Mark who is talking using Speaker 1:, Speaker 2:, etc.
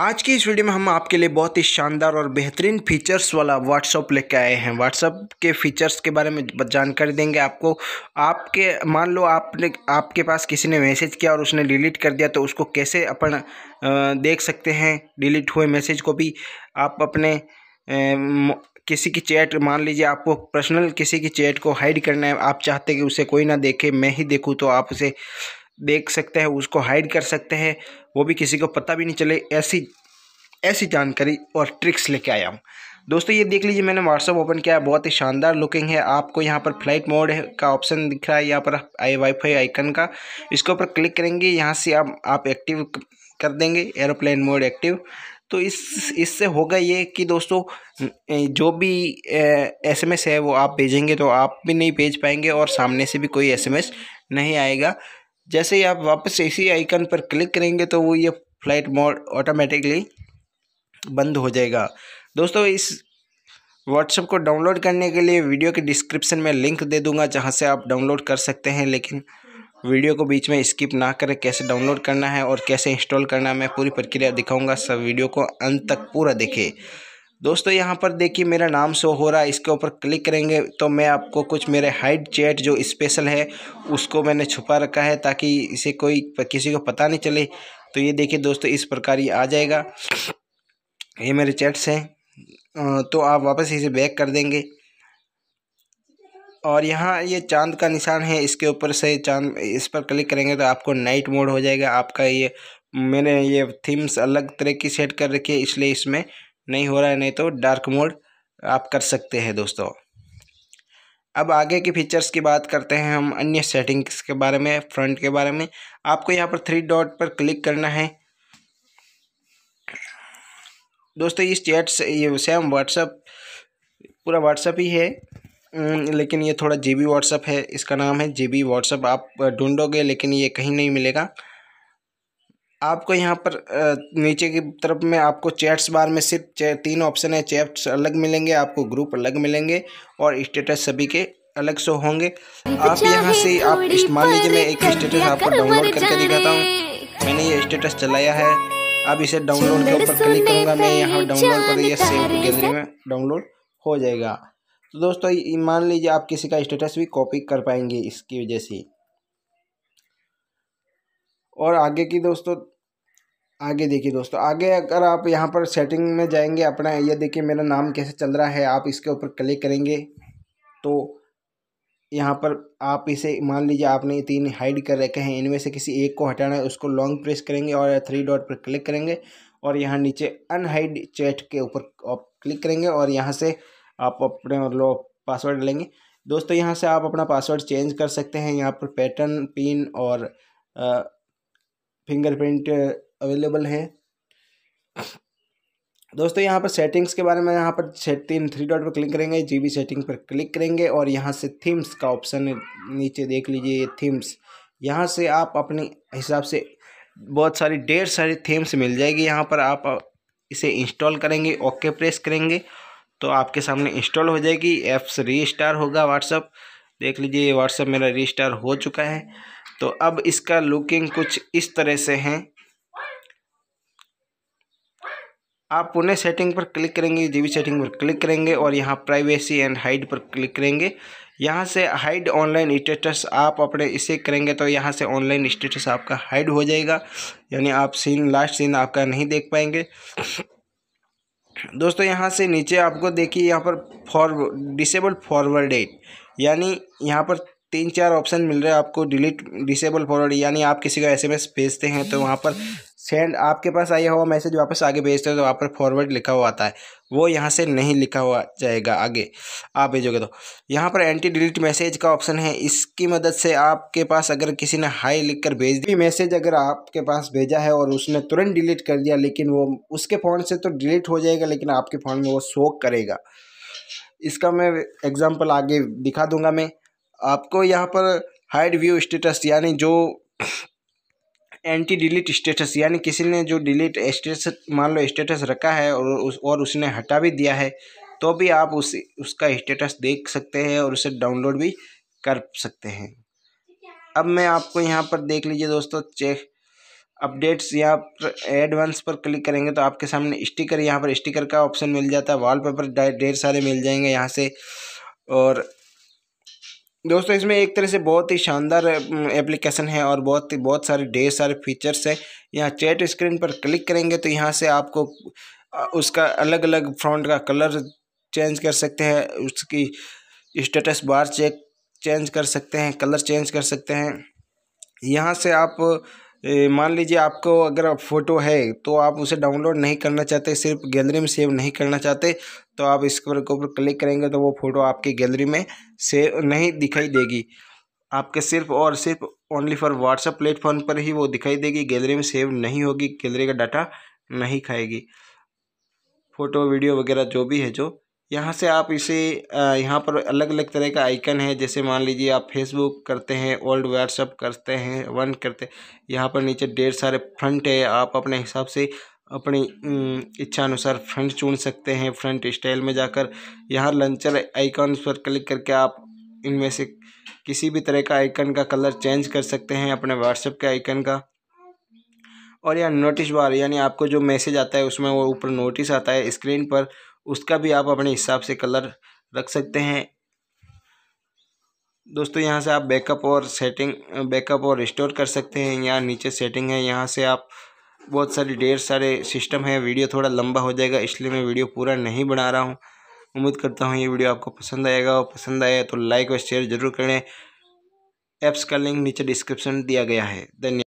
Speaker 1: आज की इस वीडियो में हम आपके लिए बहुत ही शानदार और बेहतरीन फीचर्स वाला व्हाट्सअप लेके आए हैं व्हाट्सअप के फीचर्स के बारे में जानकारी देंगे आपको आपके मान लो आपने आपके पास किसी ने मैसेज किया और उसने डिलीट कर दिया तो उसको कैसे अपन देख सकते हैं डिलीट हुए मैसेज को भी आप अपने किसी की चैट मान लीजिए आपको पर्सनल किसी की चैट को हाइड करना है आप चाहते कि उसे कोई ना देखे मैं ही देखूँ तो आप उसे देख सकते हैं उसको हाइड कर सकते हैं वो भी किसी को पता भी नहीं चले ऐसी ऐसी जानकारी और ट्रिक्स लेके आया हूँ दोस्तों ये देख लीजिए मैंने व्हाट्सअप ओपन किया है बहुत ही शानदार लुकिंग है आपको यहाँ पर फ्लाइट मोड का ऑप्शन दिख रहा है यहाँ पर आई वाईफाई आइकन का इसके ऊपर क्लिक करेंगे यहाँ से आप आप एक्टिव कर देंगे एरोप्लेन मोड एक्टिव तो इस इससे होगा ये कि दोस्तों जो भी एसएमएस है वो आप भेजेंगे तो आप भी नहीं भेज पाएंगे और सामने से भी कोई एस नहीं आएगा जैसे ही आप वापस इसी आइकन पर क्लिक करेंगे तो वो ये फ्लाइट मोड ऑटोमेटिकली बंद हो जाएगा दोस्तों इस व्हाट्सएप को डाउनलोड करने के लिए वीडियो के डिस्क्रिप्शन में लिंक दे दूंगा जहां से आप डाउनलोड कर सकते हैं लेकिन वीडियो को बीच में स्किप ना करें कैसे डाउनलोड करना है और कैसे इंस्टॉल करना है मैं पूरी प्रक्रिया दिखाऊंगा सब वीडियो को अंत तक पूरा देखें दोस्तों यहाँ पर देखिए मेरा नाम शो हो रहा है इसके ऊपर क्लिक करेंगे तो मैं आपको कुछ मेरे हाइड चैट जो स्पेशल है उसको मैंने छुपा रखा है ताकि इसे कोई किसी को पता नहीं चले तो ये देखिए दोस्तों इस प्रकार ये आ जाएगा ये मेरे चैट्स हैं तो आप वापस इसे बैक कर देंगे और यहाँ ये चांद का निशान है इसके ऊपर से चांद इस पर क्लिक करेंगे तो आपको नाइट मोड हो जाएगा आपका ये मैंने ये थीम्स अलग तरह की सेट कर रखी है इसलिए इसमें नहीं हो रहा है नहीं तो डार्क मोड आप कर सकते हैं दोस्तों अब आगे के फीचर्स की बात करते हैं हम अन्य सेटिंग्स के बारे में फ्रंट के बारे में आपको यहाँ पर थ्री डॉट पर क्लिक करना है दोस्तों इस चैट ये सेम व्हाट्सअप पूरा व्हाट्सअप ही है लेकिन ये थोड़ा जीबी बी व्हाट्सअप है इसका नाम है जीबी बी व्हाट्सअप आप ढूंढोगे लेकिन ये कहीं नहीं मिलेगा आपको यहाँ पर नीचे की तरफ में आपको चैट्स बार में सिर्फ तीन ऑप्शन है चैट्स अलग मिलेंगे आपको ग्रुप अलग मिलेंगे और स्टेटस सभी के अलग शो होंगे आप यहाँ से आप मान लीजिए मैं एक स्टेटस आपको डाउनलोड करके दिखाता हूँ मैंने ये स्टेटस चलाया है अब इसे डाउनलोड के ऊपर क्लिक करूँगा मैं यहाँ डाउनलोड कर दिया सेव गैलरी में डाउनलोड हो जाएगा तो दोस्तों मान लीजिए आप किसी का स्टेटस भी कॉपी कर पाएंगे इसकी वजह से और आगे की दोस्तों आगे देखिए दोस्तों आगे अगर आप यहाँ पर सेटिंग में जाएंगे अपना ये देखिए मेरा नाम कैसे चल रहा है आप इसके ऊपर क्लिक करेंगे तो यहाँ पर आप इसे मान लीजिए आपने तीन हाइड कर रखे हैं इनमें से किसी एक को हटाना है उसको लॉन्ग प्रेस करेंगे और थ्री डॉट पर क्लिक करेंगे और यहाँ नीचे अनहाइड चैट के ऊपर आप क्लिक करेंगे और यहाँ से आप अपने मतलब पासवर्ड लेंगे दोस्तों यहाँ से आप अपना पासवर्ड चेंज कर सकते हैं यहाँ पर पैटर्न पिन और फिंगरप्रिंट अवेलेबल हैं दोस्तों यहाँ पर सेटिंग्स के बारे में यहाँ पर सेट तीन थ्री डॉट पर क्लिक करेंगे जीबी सेटिंग पर क्लिक करेंगे और यहाँ से थीम्स का ऑप्शन नीचे देख लीजिए ये थीम्स यहाँ से आप अपने हिसाब से बहुत सारी ढेर सारी थीम्स मिल जाएगी यहाँ पर आप इसे इंस्टॉल करेंगे ओके प्रेस करेंगे तो आपके सामने इंस्टॉल हो जाएगी ऐप्स रीस्टार होगा व्हाट्सअप देख लीजिए ये व्हाट्सअप मेरा रीस्टार हो चुका है तो अब इसका लुकिंग कुछ इस तरह से है आप पुनः सेटिंग पर क्लिक करेंगे जीवी सेटिंग पर क्लिक करेंगे और यहाँ प्राइवेसी एंड हाइड पर क्लिक करेंगे यहाँ से हाइड ऑनलाइन स्टेटस आप अपने इसे करेंगे तो यहाँ से ऑनलाइन स्टेटस आपका हाइड हो जाएगा यानी आप सीन लास्ट सीन आपका नहीं देख पाएंगे दोस्तों यहाँ से नीचे आपको देखिए यहाँ पर फॉर डिसेबल फॉरवर्ड एट यानी यहाँ पर तीन चार ऑप्शन मिल रहे हैं आपको डिलीट डिसेबल फॉरवर्ड यानी आप किसी का एसएमएस भेजते हैं तो वहाँ पर सेंड आपके पास आया हुआ मैसेज वापस आगे भेजते हो तो वहाँ पर फॉरवर्ड लिखा हुआ आता है वो यहाँ से नहीं लिखा हुआ जाएगा आगे आप भेजोगे तो यहाँ पर एंटी डिलीट मैसेज का ऑप्शन है इसकी मदद से आपके पास अगर किसी ने हाई लिख कर भेज दी मैसेज अगर आपके पास भेजा है और उसने तुरंत डिलीट कर दिया लेकिन वो उसके फ़ोन से तो डिलीट हो जाएगा लेकिन आपके फ़ोन में वो शो करेगा इसका मैं एग्ज़ाम्पल आगे दिखा दूंगा मैं आपको यहाँ पर हाइड व्यू स्टेटस यानी जो एंटी डिलीट स्टेटस यानी किसी ने जो डिलीट स्टेटस मान लो स्टेटस रखा है और उस और उसने हटा भी दिया है तो भी आप उस उसका स्टेटस देख सकते हैं और उसे डाउनलोड भी कर सकते हैं अब मैं आपको यहाँ पर देख लीजिए दोस्तों चेक अपडेट्स यहाँ पर एडवांस पर क्लिक करेंगे तो आपके सामने स्टिकर यहाँ पर स्टिकर का ऑप्शन मिल जाता है वाल ढेर सारे मिल जाएंगे यहाँ से और दोस्तों इसमें एक तरह से बहुत ही शानदार एप्लीकेशन है और बहुत ही बहुत सारे ढेर सारे फीचर्स है यहाँ चैट स्क्रीन पर क्लिक करेंगे तो यहाँ से आपको उसका अलग अलग फ्रंट का कलर चेंज कर सकते हैं उसकी स्टेटस बार चेक चेंज कर सकते हैं कलर चेंज कर सकते हैं यहाँ से आप मान लीजिए आपको अगर फ़ोटो है तो आप उसे डाउनलोड नहीं करना चाहते सिर्फ गैलरी में सेव नहीं करना चाहते तो आप इस पर के ऊपर क्लिक करेंगे तो वो फ़ोटो आपकी गैलरी में सेव नहीं दिखाई देगी आपके सिर्फ और सिर्फ ओनली फॉर व्हाट्सएप प्लेटफॉर्म पर ही वो दिखाई देगी गैलरी में सेव नहीं होगी गैलरी का डाटा नहीं खाएगी फ़ोटो वीडियो वगैरह जो भी है जो यहाँ से आप इसे यहाँ पर अलग अलग तरह का आइकन है जैसे मान लीजिए आप फेसबुक करते हैं ओल्ड व्हाट्सअप करते हैं वन करते यहाँ पर नीचे ढेर सारे फ्रंट है आप अपने हिसाब से अपनी इच्छा अनुसार फ्रंट चुन सकते हैं फ्रंट स्टाइल में जाकर यहाँ लंचर आइकन पर क्लिक करके आप इनमें से किसी भी तरह का आइकन का कलर चेंज कर सकते हैं अपने व्हाट्सएप के आइकन का और यह नोटिस बार यानी आपको जो मैसेज आता है उसमें वो ऊपर नोटिस आता है स्क्रीन पर उसका भी आप अपने हिसाब से कलर रख सकते हैं दोस्तों यहाँ से आप बैकअप और सेटिंग बैकअप और रिस्टोर कर सकते हैं यहाँ नीचे सेटिंग है यहाँ से आप बहुत सारी ढेर सारे सिस्टम है वीडियो थोड़ा लंबा हो जाएगा इसलिए मैं वीडियो पूरा नहीं बना रहा हूँ उम्मीद करता हूँ ये वीडियो आपको पसंद आएगा और पसंद आया तो लाइक और शेयर ज़रूर करें ऐप्स का लिंक नीचे डिस्क्रिप्शन दिया गया है धन्यवाद